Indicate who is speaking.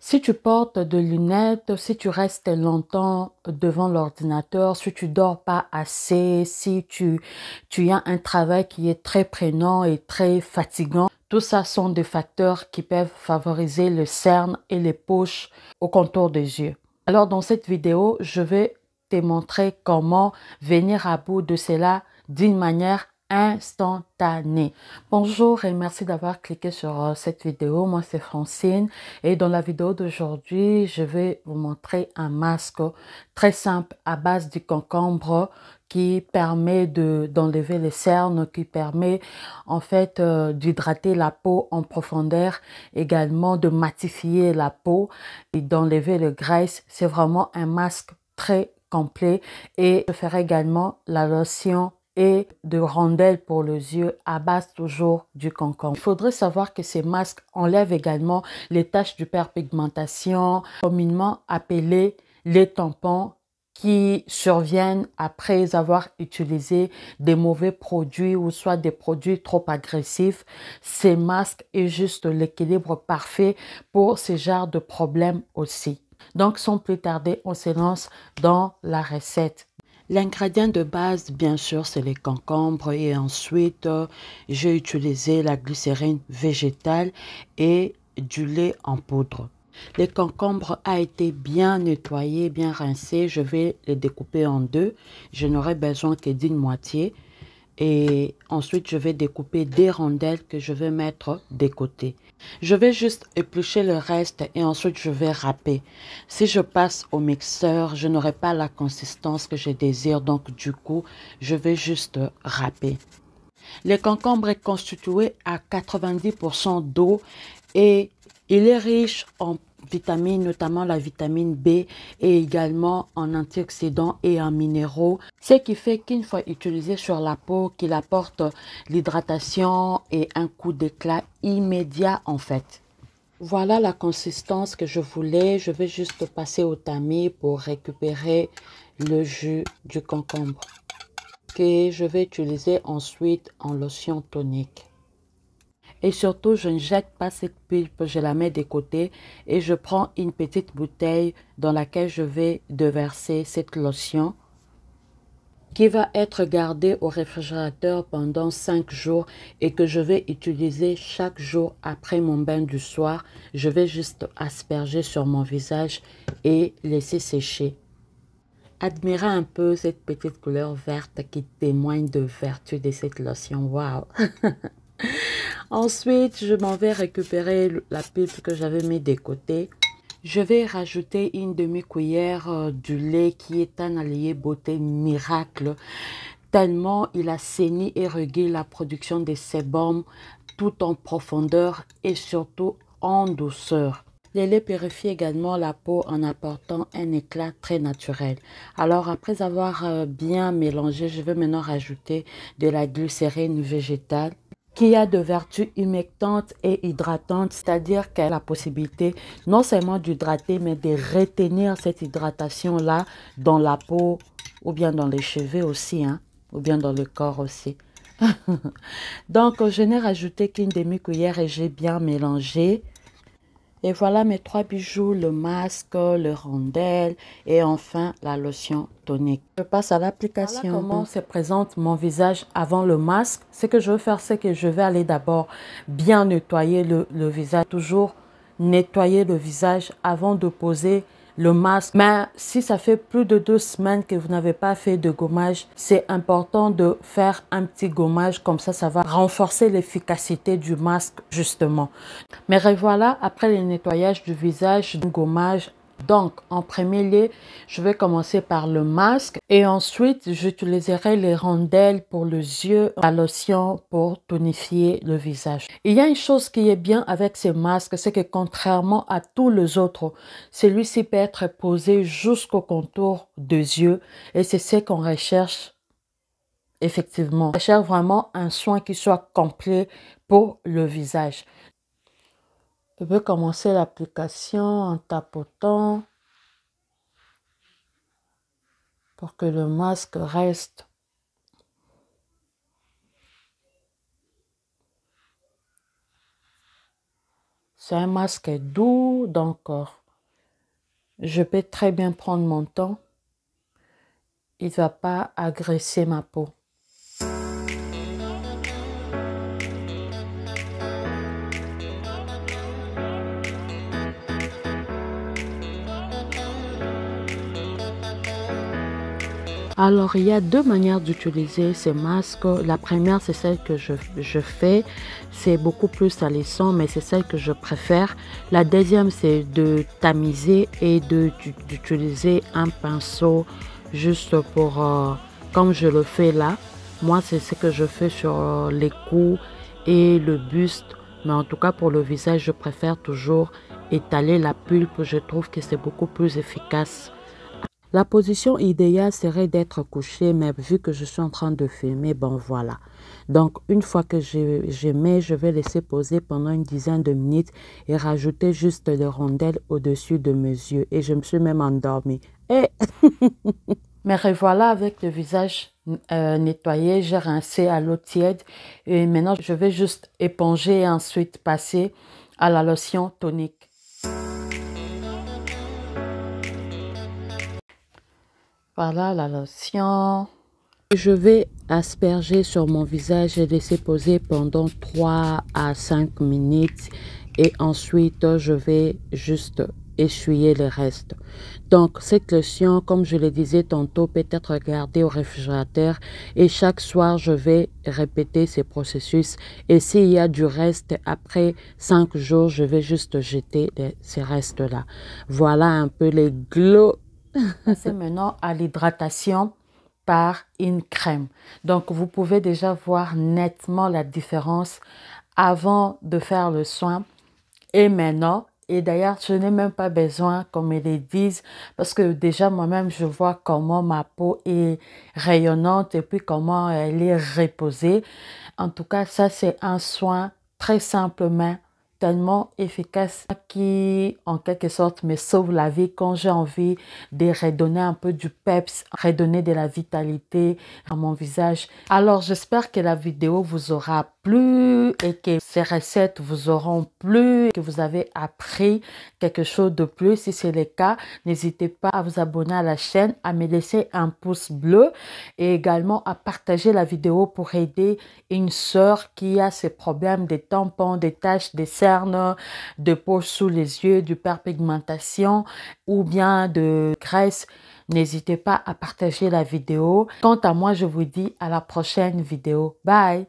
Speaker 1: Si tu portes de lunettes, si tu restes longtemps devant l'ordinateur, si tu dors pas assez, si tu, tu as un travail qui est très prenant et très fatigant, tout ça sont des facteurs qui peuvent favoriser le cerne et les poches au contour des yeux. Alors dans cette vidéo, je vais te montrer comment venir à bout de cela d'une manière instantané. Bonjour et merci d'avoir cliqué sur euh, cette vidéo. Moi, c'est Francine et dans la vidéo d'aujourd'hui, je vais vous montrer un masque très simple à base du concombre qui permet d'enlever les cernes, qui permet en fait euh, d'hydrater la peau en profondeur, également de matifier la peau et d'enlever le graisse. C'est vraiment un masque très complet et je ferai également la lotion et de rondelles pour les yeux à base toujours du concombre. Il faudrait savoir que ces masques enlèvent également les taches d'hyperpigmentation, communément appelées les tampons qui surviennent après avoir utilisé des mauvais produits ou soit des produits trop agressifs. Ces masques est juste l'équilibre parfait pour ces genres de problèmes aussi. Donc sans plus tarder, on se lance dans la recette. L'ingrédient de base, bien sûr, c'est les concombres et ensuite, euh, j'ai utilisé la glycérine végétale et du lait en poudre. Les concombres a été bien nettoyé, bien rincé. Je vais les découper en deux. Je n'aurai besoin que d'une moitié et ensuite je vais découper des rondelles que je vais mettre des côtés. Je vais juste éplucher le reste et ensuite je vais râper. Si je passe au mixeur, je n'aurai pas la consistance que je désire, donc du coup, je vais juste râper. Le concombre est constitué à 90% d'eau et il est riche en vitamines, notamment la vitamine B, et également en antioxydants et en minéraux. Ce qui fait qu'une fois utilisé sur la peau, qu'il apporte l'hydratation et un coup d'éclat immédiat en fait. Voilà la consistance que je voulais. Je vais juste passer au tamis pour récupérer le jus du concombre que je vais utiliser ensuite en lotion tonique. Et surtout, je ne jette pas cette pulpe, je la mets de côté et je prends une petite bouteille dans laquelle je vais déverser cette lotion qui va être gardée au réfrigérateur pendant 5 jours et que je vais utiliser chaque jour après mon bain du soir. Je vais juste asperger sur mon visage et laisser sécher. Admirez un peu cette petite couleur verte qui témoigne de vertu de cette lotion. Waouh Ensuite, je m'en vais récupérer la pulpe que j'avais mis de côté. Je vais rajouter une demi-cuillère euh, du lait qui est un allié beauté miracle. Tellement il a et régule la production de sébum tout en profondeur et surtout en douceur. Le lait purifie également la peau en apportant un éclat très naturel. Alors après avoir euh, bien mélangé, je vais maintenant rajouter de la glycérine végétale qui a de vertus humectantes et hydratantes, c'est-à-dire qu'elle a la possibilité non seulement d'hydrater, mais de retenir cette hydratation-là dans la peau ou bien dans les cheveux aussi, hein, ou bien dans le corps aussi. Donc, je n'ai rajouté qu'une demi-cuillère et j'ai bien mélangé. Et voilà mes trois bijoux, le masque, le rondel et enfin la lotion tonique. Je passe à l'application. comment se présente mon visage avant le masque. Ce que je veux faire, c'est que je vais aller d'abord bien nettoyer le visage. Toujours nettoyer le visage avant de poser le masque. Mais si ça fait plus de deux semaines que vous n'avez pas fait de gommage, c'est important de faire un petit gommage. Comme ça, ça va renforcer l'efficacité du masque, justement. Mais revoilà, après le nettoyage du visage, du gommage donc, en premier lieu, je vais commencer par le masque et ensuite, j'utiliserai les rondelles pour les yeux, la lotion pour tonifier le visage. Il y a une chose qui est bien avec ces masques, c'est que contrairement à tous les autres, celui-ci peut être posé jusqu'au contour des yeux et c'est ce qu'on recherche effectivement. On recherche vraiment un soin qui soit complet pour le visage. Je peux commencer l'application en tapotant pour que le masque reste. C'est un masque doux, d'encore. Euh, je peux très bien prendre mon temps. Il ne va pas agresser ma peau. Alors, il y a deux manières d'utiliser ces masques. La première, c'est celle que je, fais. C'est beaucoup plus salissant, mais c'est celle que je préfère. La deuxième, c'est de tamiser et d'utiliser un pinceau juste pour, euh, comme je le fais là. Moi, c'est ce que je fais sur euh, les coups et le buste. Mais en tout cas, pour le visage, je préfère toujours étaler la pulpe. Je trouve que c'est beaucoup plus efficace. La position idéale serait d'être couché, mais vu que je suis en train de fumer, bon voilà. Donc, une fois que j'ai je je vais laisser poser pendant une dizaine de minutes et rajouter juste les rondelles au-dessus de mes yeux. Et je me suis même endormie. Et... Eh! Mais revoilà avec le visage euh, nettoyé, j'ai rincé à l'eau tiède. Et maintenant, je vais juste éponger et ensuite passer à la lotion tonique. Voilà la lotion. Je vais asperger sur mon visage et laisser poser pendant 3 à 5 minutes. Et ensuite, je vais juste essuyer le reste. Donc, cette lotion, comme je le disais tantôt, peut être gardée au réfrigérateur et chaque soir, je vais répéter ces processus. Et s'il y a du reste, après 5 jours, je vais juste jeter ces restes-là. Voilà un peu les glos. C'est maintenant à l'hydratation par une crème. Donc, vous pouvez déjà voir nettement la différence avant de faire le soin et maintenant. Et d'ailleurs, je n'ai même pas besoin comme ils disent parce que déjà moi-même, je vois comment ma peau est rayonnante et puis comment elle est reposée. En tout cas, ça, c'est un soin très simplement tellement efficace qui, en quelque sorte, me sauve la vie quand j'ai envie de redonner un peu du peps, redonner de la vitalité à mon visage. Alors, j'espère que la vidéo vous aura plu et que les recettes vous auront plu, que vous avez appris quelque chose de plus. Si c'est le cas, n'hésitez pas à vous abonner à la chaîne, à me laisser un pouce bleu et également à partager la vidéo pour aider une soeur qui a ses problèmes des tampons, des taches, des cernes, de peau sous les yeux, du perpigmentation ou bien de graisse. N'hésitez pas à partager la vidéo. Quant à moi, je vous dis à la prochaine vidéo. Bye